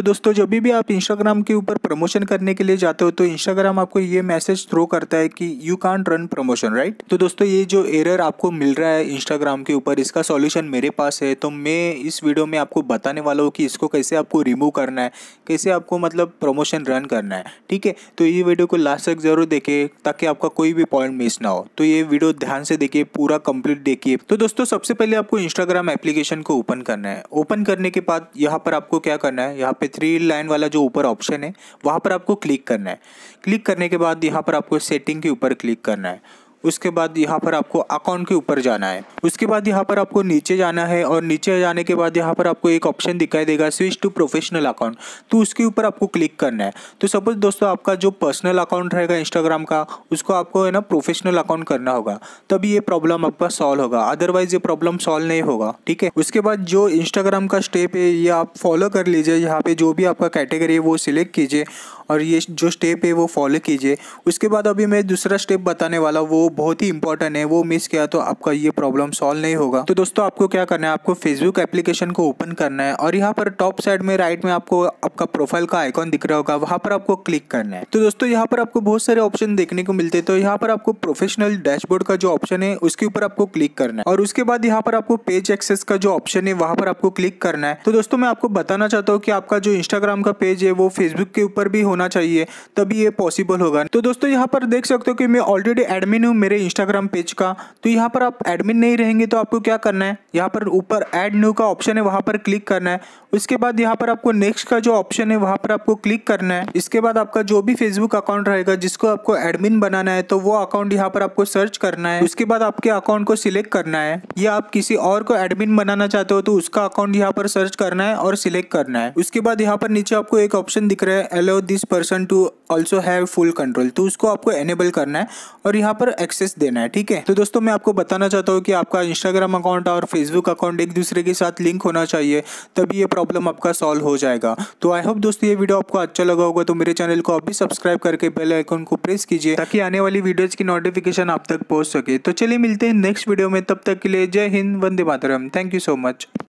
तो दोस्तों जब भी आप इंस्टाग्राम के ऊपर प्रमोशन करने के लिए जाते हो तो इंस्टाग्राम आपको ये मैसेज थ्रो करता है कि you can't run promotion right तो दोस्तों ये जो एरर आपको मिल रहा है इंस्टाग्राम के ऊपर इसका सॉल्यूशन मेरे पास है तो मैं इस वीडियो में आपको बताने वाला हूँ कि इसको कैसे आपको रिमूव करना है कैसे आपको मतलब प्रमोशन रन करना है ठीक है तो ये वीडियो को लास्ट तक ज़रूर देखे ताकि आपका कोई भी पॉइंट मिस ना हो तो ये वीडियो ध्यान से देखिए पूरा कंप्लीट देखिए तो दोस्तों सबसे पहले आपको इंस्टाग्राम एप्लीकेशन को ओपन करना है ओपन करने के बाद यहाँ पर आपको क्या करना है यहाँ पे थ्री लाइन वाला जो ऊपर ऑप्शन है वहाँ पर आपको क्लिक करना है क्लिक करने के बाद यहाँ पर आपको सेटिंग के ऊपर क्लिक करना है उसके बाद यहाँ पर आपको अकाउंट के ऊपर जाना है उसके बाद यहाँ पर आपको नीचे जाना है और नीचे जाने के बाद यहाँ पर आपको एक ऑप्शन दिखाई देगा स्विच टू प्रोफेशनल अकाउंट तो उसके ऊपर आपको क्लिक करना है तो सपोज दोस्तों आपका जो पर्सनल अकाउंट रहेगा इंस्टाग्राम का उसको आपको है ना प्रोफेशनल अकाउंट करना होगा तभी ये प्रॉब्लम आपका सॉल्व होगा अदरवाइज ये प्रॉब्लम सॉल्व नहीं होगा ठीक है उसके बाद जो इंस्टाग्राम का स्टेप है ये आप फॉलो कर लीजिए यहाँ पे जो भी आपका कैटेगरी है वो सिलेक्ट कीजिए और ये जो स्टेप है वो फॉलो कीजिए उसके बाद अभी मैं दूसरा स्टेप बताने वाला वो बहुत ही इंपॉर्टेंट है वो मिस किया तो आपका ये प्रॉब्लम सॉल्व नहीं होगा तो दोस्तों आपको क्या करना है आपको फेसबुक एप्लीकेशन को ओपन करना है और यहाँ पर टॉप साइड में राइट में आपको आपका प्रोफाइल का आइकॉन दिख रहा होगा वहां पर आपको क्लिक करना है तो दोस्तों यहाँ पर आपको बहुत सारे ऑप्शन देखने को मिलते हैं तो यहाँ पर आपको प्रोफेशनल डैशबोर्ड का जो ऑप्शन है उसके ऊपर आपको क्लिक करना है और उसके बाद यहाँ पर आपको पेज एक्सेस का जो ऑप्शन है वहाँ पर आपको क्लिक करना है तो दोस्तों मैं आपको बताना चाहता हूँ कि आपका जो इंस्टाग्राम का पेज है वो फेसबुक के ऊपर भी होना होना चाहिए तभी ये पॉसिबल होगा तो दोस्तों यहाँ पर देख सकते हो कि मैं ऑलरेडी एडमिन हूँ मेरे इंस्टाग्राम पेज का तो यहाँ पर आप एडमिन नहीं रहेंगे तो आपको क्या करना है यहाँ पर ऊपर एड न्यू का ऑप्शन है वहाँ पर क्लिक करना है उसके बाद यहाँ पर आपको नेक्स्ट का जो ऑप्शन है वहाँ पर आपको क्लिक करना है इसके बाद आपका जो भी फेसबुक अकाउंट रहेगा जिसको आपको एडमिन बनाना है तो वो अकाउंट यहाँ पर आपको सर्च करना है उसके बाद आपके अकाउंट को सिलेक्ट करना है या आप किसी और को एडमिन बनाना चाहते हो तो उसका अकाउंट यहाँ पर सर्च करना है और सिलेक्ट करना है उसके बाद यहाँ पर नीचे आपको एक ऑप्शन दिख रहा है allow this person to also have full control तो उसको आपको एनेबल करना है और यहाँ पर एक्सेस देना है ठीक है तो दोस्तों मैं आपको बताना चाहता हूँ कि आपका इंस्टाग्राम अकाउंट और फेसबुक अकाउंट एक दूसरे के साथ लिंक होना चाहिए तभी ये प्रॉब्लम आपका सॉल्व हो जाएगा तो आई होप दोस्तों ये वीडियो आपको अच्छा लगा होगा तो मेरे चैनल को अभी सब्सक्राइब करके बेल आइकन को प्रेस कीजिए ताकि आने वाली वीडियोज़ की नोटिफिकेशन आप तक पहुँच सके तो चलिए मिलते हैं नेक्स्ट वीडियो में तब तक के लिए जय हिंद वंदे मातरम थैंक यू सो मच